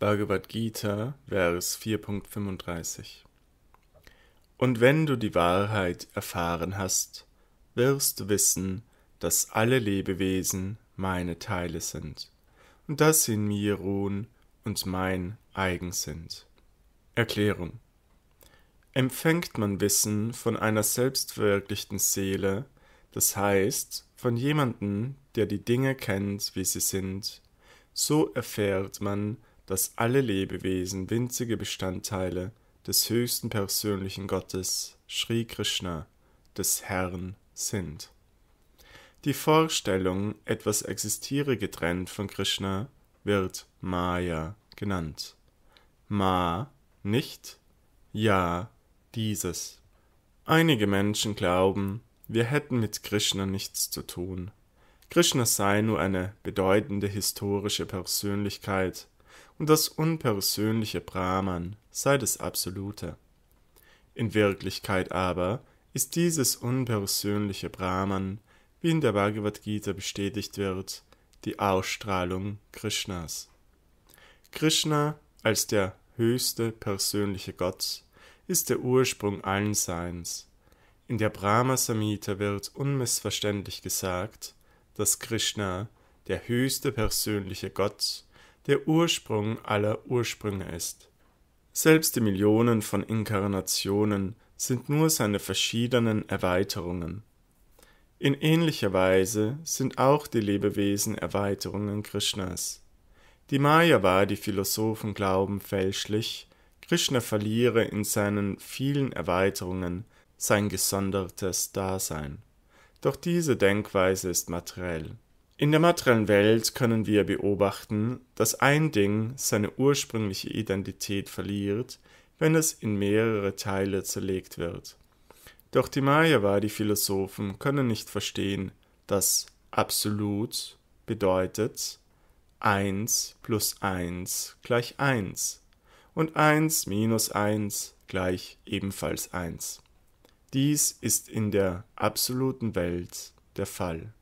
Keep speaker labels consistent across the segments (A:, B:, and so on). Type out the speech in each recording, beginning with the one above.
A: Bhagavad Gita, Vers 4.35 Und wenn du die Wahrheit erfahren hast, wirst du wissen, dass alle Lebewesen meine Teile sind und dass sie in mir ruhen und mein eigen sind. Erklärung Empfängt man Wissen von einer selbstverwirklichten Seele, das heißt von jemandem, der die Dinge kennt, wie sie sind, so erfährt man, dass alle Lebewesen winzige Bestandteile des höchsten persönlichen Gottes, Sri Krishna, des Herrn sind. Die Vorstellung, etwas existiere getrennt von Krishna, wird Maya genannt. Ma nicht, ja dieses. Einige Menschen glauben, wir hätten mit Krishna nichts zu tun. Krishna sei nur eine bedeutende historische Persönlichkeit, und das unpersönliche Brahman sei das Absolute. In Wirklichkeit aber ist dieses unpersönliche Brahman, wie in der Bhagavad Gita bestätigt wird, die Ausstrahlung Krishnas. Krishna als der höchste persönliche Gott ist der Ursprung allen Seins. In der Brahma Samhita wird unmissverständlich gesagt, dass Krishna, der höchste persönliche Gott, ist der Ursprung aller Ursprünge ist. Selbst die Millionen von Inkarnationen sind nur seine verschiedenen Erweiterungen. In ähnlicher Weise sind auch die Lebewesen Erweiterungen Krishnas. Die Mayavadi Philosophen glauben fälschlich, Krishna verliere in seinen vielen Erweiterungen sein gesondertes Dasein. Doch diese Denkweise ist materiell. In der materiellen Welt können wir beobachten, dass ein Ding seine ursprüngliche Identität verliert, wenn es in mehrere Teile zerlegt wird. Doch die Mayavadi-Philosophen können nicht verstehen, dass absolut bedeutet 1 plus 1 gleich 1 und 1 minus 1 gleich ebenfalls 1. Dies ist in der absoluten Welt der Fall.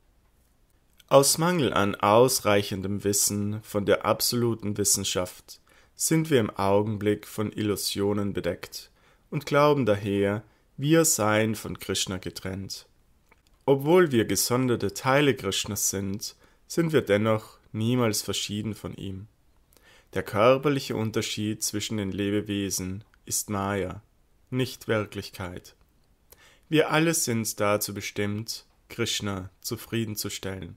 A: Aus Mangel an ausreichendem Wissen von der absoluten Wissenschaft sind wir im Augenblick von Illusionen bedeckt und glauben daher, wir seien von Krishna getrennt. Obwohl wir gesonderte Teile Krishnas sind, sind wir dennoch niemals verschieden von ihm. Der körperliche Unterschied zwischen den Lebewesen ist Maya, nicht Wirklichkeit. Wir alle sind dazu bestimmt, Krishna zufriedenzustellen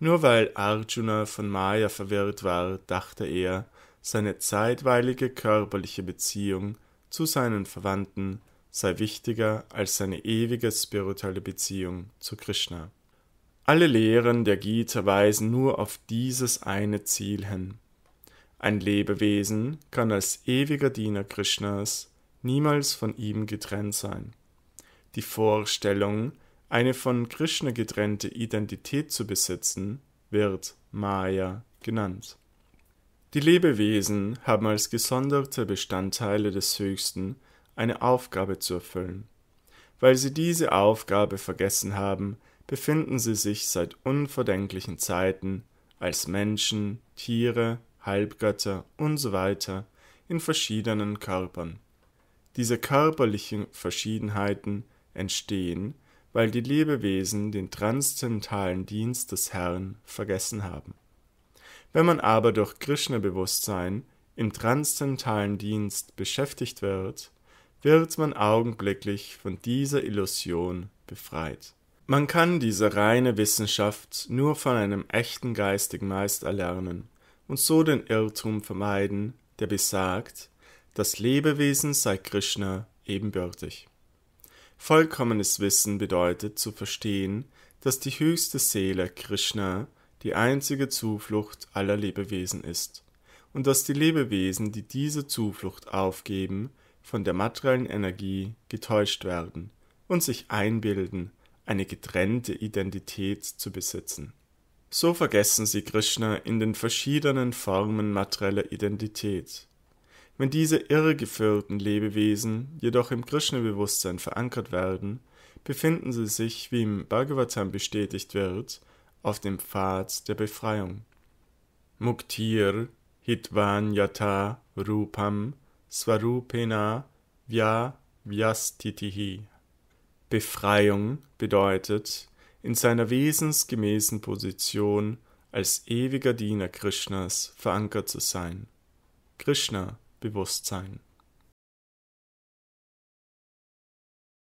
A: nur weil Arjuna von Maya verwirrt war, dachte er, seine zeitweilige körperliche Beziehung zu seinen Verwandten sei wichtiger als seine ewige spirituelle Beziehung zu Krishna. Alle Lehren der Gita weisen nur auf dieses eine Ziel hin. Ein Lebewesen kann als ewiger Diener Krishnas niemals von ihm getrennt sein. Die Vorstellung, eine von Krishna getrennte Identität zu besitzen, wird Maya genannt. Die Lebewesen haben als gesonderte Bestandteile des Höchsten eine Aufgabe zu erfüllen. Weil sie diese Aufgabe vergessen haben, befinden sie sich seit unverdenklichen Zeiten als Menschen, Tiere, Halbgötter usw. So in verschiedenen Körpern. Diese körperlichen Verschiedenheiten entstehen, weil die Lebewesen den transzendentalen Dienst des Herrn vergessen haben. Wenn man aber durch Krishna-Bewusstsein im transzendentalen Dienst beschäftigt wird, wird man augenblicklich von dieser Illusion befreit. Man kann diese reine Wissenschaft nur von einem echten geistigen Meister erlernen und so den Irrtum vermeiden, der besagt, das Lebewesen sei Krishna ebenbürtig. Vollkommenes Wissen bedeutet zu verstehen, dass die höchste Seele Krishna die einzige Zuflucht aller Lebewesen ist und dass die Lebewesen, die diese Zuflucht aufgeben, von der materiellen Energie getäuscht werden und sich einbilden, eine getrennte Identität zu besitzen. So vergessen sie Krishna in den verschiedenen Formen materieller Identität. Wenn diese irregeführten Lebewesen jedoch im Krishna-Bewusstsein verankert werden, befinden sie sich, wie im Bhagavatam bestätigt wird, auf dem Pfad der Befreiung. Muktir hitvan yata rupam svarupena vya vyastitihi. Befreiung bedeutet, in seiner wesensgemäßen Position als ewiger Diener Krishnas verankert zu sein. Krishna Bewusstsein.